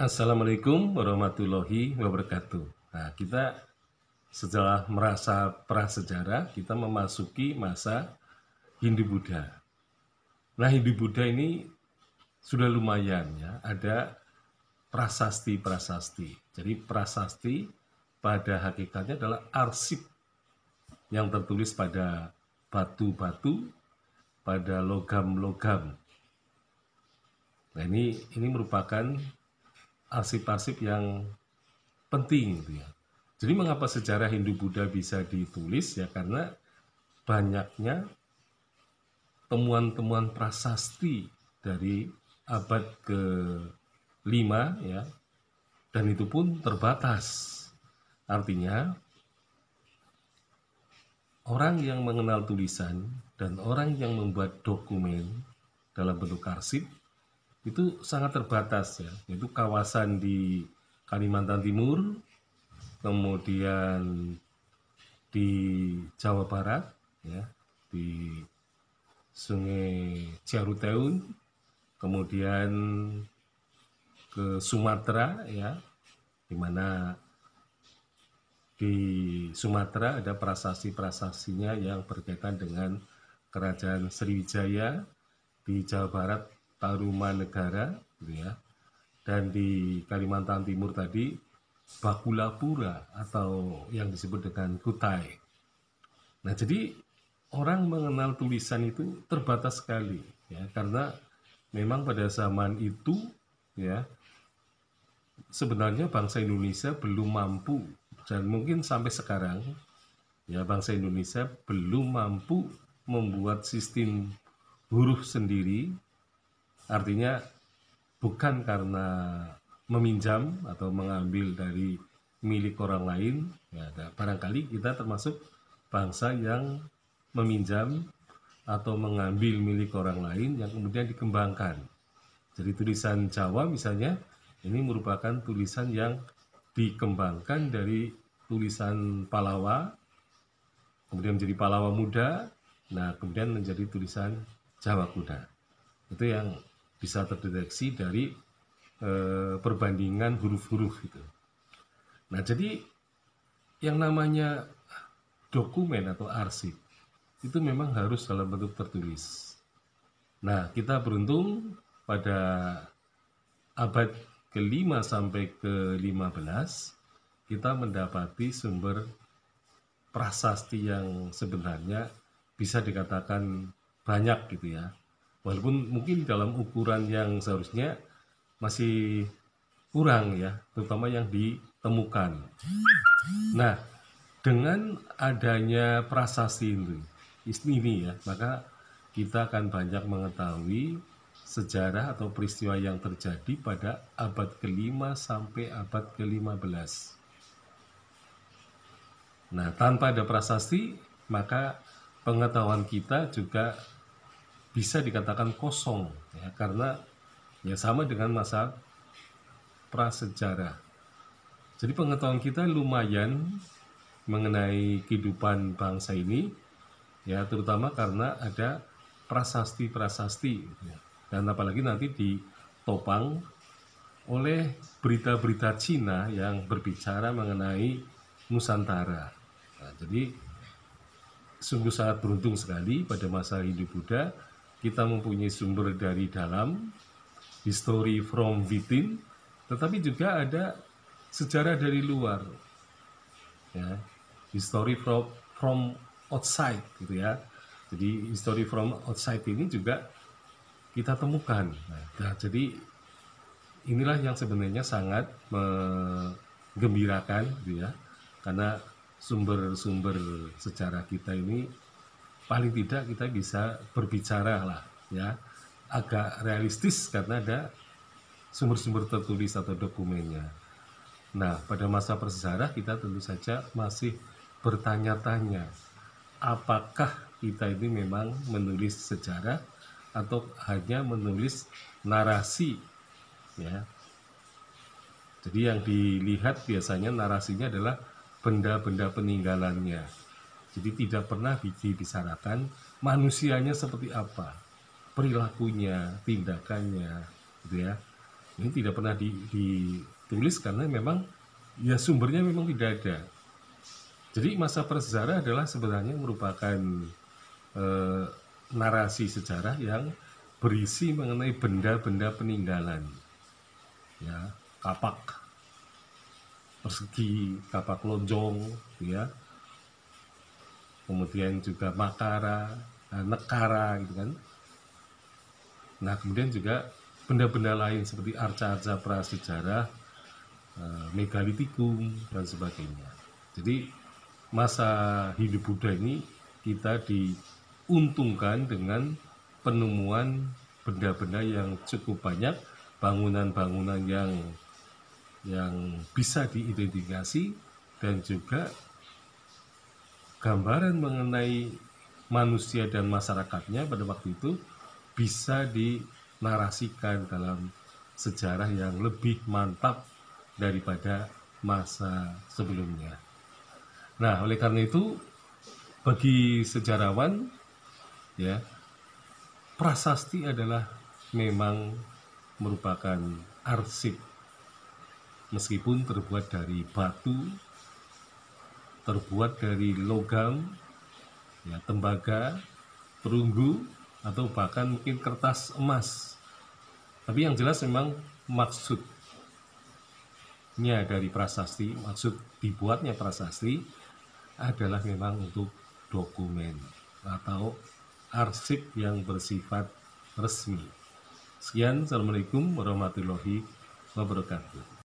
Assalamualaikum warahmatullahi wabarakatuh. Nah, kita setelah merasa prasejarah, kita memasuki masa Hindu Buddha. Nah, Hindu Buddha ini sudah lumayan ya, ada prasasti-prasasti. Jadi prasasti pada hakikatnya adalah arsip yang tertulis pada batu-batu, pada logam-logam. Nah, ini ini merupakan arsip-arsip yang penting gitu ya. Jadi mengapa sejarah Hindu Buddha bisa ditulis ya karena banyaknya temuan-temuan prasasti dari abad ke-5 ya. Dan itu pun terbatas. Artinya orang yang mengenal tulisan dan orang yang membuat dokumen dalam bentuk arsip itu sangat terbatas ya. Itu kawasan di Kalimantan Timur, kemudian di Jawa Barat ya, di Sungai Ciaruteun, kemudian ke Sumatera ya, di mana di Sumatera ada prasasti-prasastinya yang berkaitan dengan Kerajaan Sriwijaya di Jawa Barat Tarumanegara gitu ya dan di Kalimantan Timur tadi Bakulapura atau yang disebut dengan Kutai. Nah jadi orang mengenal tulisan itu terbatas sekali ya karena memang pada zaman itu ya sebenarnya bangsa Indonesia belum mampu dan mungkin sampai sekarang ya bangsa Indonesia belum mampu membuat sistem huruf sendiri Artinya bukan karena meminjam atau mengambil dari milik orang lain. Ya, barangkali kita termasuk bangsa yang meminjam atau mengambil milik orang lain yang kemudian dikembangkan. Jadi tulisan Jawa misalnya ini merupakan tulisan yang dikembangkan dari tulisan Palawa, kemudian menjadi Palawa Muda, nah kemudian menjadi tulisan Jawa Kuda. Itu yang bisa terdeteksi dari e, perbandingan huruf-huruf gitu. Nah, jadi yang namanya dokumen atau arsip itu memang harus dalam bentuk tertulis. Nah, kita beruntung pada abad ke-5 sampai ke-15 kita mendapati sumber prasasti yang sebenarnya bisa dikatakan banyak gitu ya walaupun mungkin dalam ukuran yang seharusnya masih kurang ya, terutama yang ditemukan. Nah, dengan adanya prasasti ini, ini ya, maka kita akan banyak mengetahui sejarah atau peristiwa yang terjadi pada abad ke-5 sampai abad ke-15. Nah, tanpa ada prasasti, maka pengetahuan kita juga bisa dikatakan kosong ya karena ya sama dengan masa prasejarah. Jadi pengetahuan kita lumayan mengenai kehidupan bangsa ini ya terutama karena ada prasasti-prasasti ya. dan apalagi nanti ditopang oleh berita-berita Cina yang berbicara mengenai Nusantara. Nah, jadi sungguh sangat beruntung sekali pada masa Hindu Buddha kita mempunyai sumber dari dalam, history from within, tetapi juga ada sejarah dari luar. Ya, history from from outside gitu ya. Jadi history from outside ini juga kita temukan. Nah, jadi inilah yang sebenarnya sangat menggembirakan gitu ya. Karena sumber-sumber sejarah kita ini paling tidak kita bisa berbicara lah ya agak realistis karena ada sumber-sumber tertulis atau dokumennya. Nah, pada masa bersejarah kita tentu saja masih bertanya-tanya apakah kita ini memang menulis sejarah atau hanya menulis narasi ya. Jadi yang dilihat biasanya narasinya adalah benda-benda peninggalannya jadi tidak pernah biji disarankan manusianya seperti apa, perilakunya, tindakannya, gitu ya. Ini tidak pernah ditulis karena memang ya sumbernya memang tidak ada. Jadi masa prasejarah adalah sebenarnya merupakan e, narasi sejarah yang berisi mengenai benda-benda peninggalan, ya kapak persegi, kapak lonjong, gitu ya kemudian juga makara, eh, nekara gitu kan. Nah kemudian juga benda-benda lain seperti arca-arca prasejarah, eh, megalitikum dan sebagainya. Jadi masa hidup Buddha ini kita diuntungkan dengan penemuan benda-benda yang cukup banyak, bangunan-bangunan yang yang bisa diidentifikasi dan juga gambaran mengenai manusia dan masyarakatnya pada waktu itu bisa dinarasikan dalam sejarah yang lebih mantap daripada masa sebelumnya. Nah, oleh karena itu bagi sejarawan ya prasasti adalah memang merupakan arsip meskipun terbuat dari batu terbuat dari logam, ya, tembaga, perunggu, atau bahkan mungkin kertas emas. Tapi yang jelas memang maksudnya dari prasasti, maksud dibuatnya prasasti adalah memang untuk dokumen atau arsip yang bersifat resmi. Sekian, Assalamualaikum warahmatullahi wabarakatuh.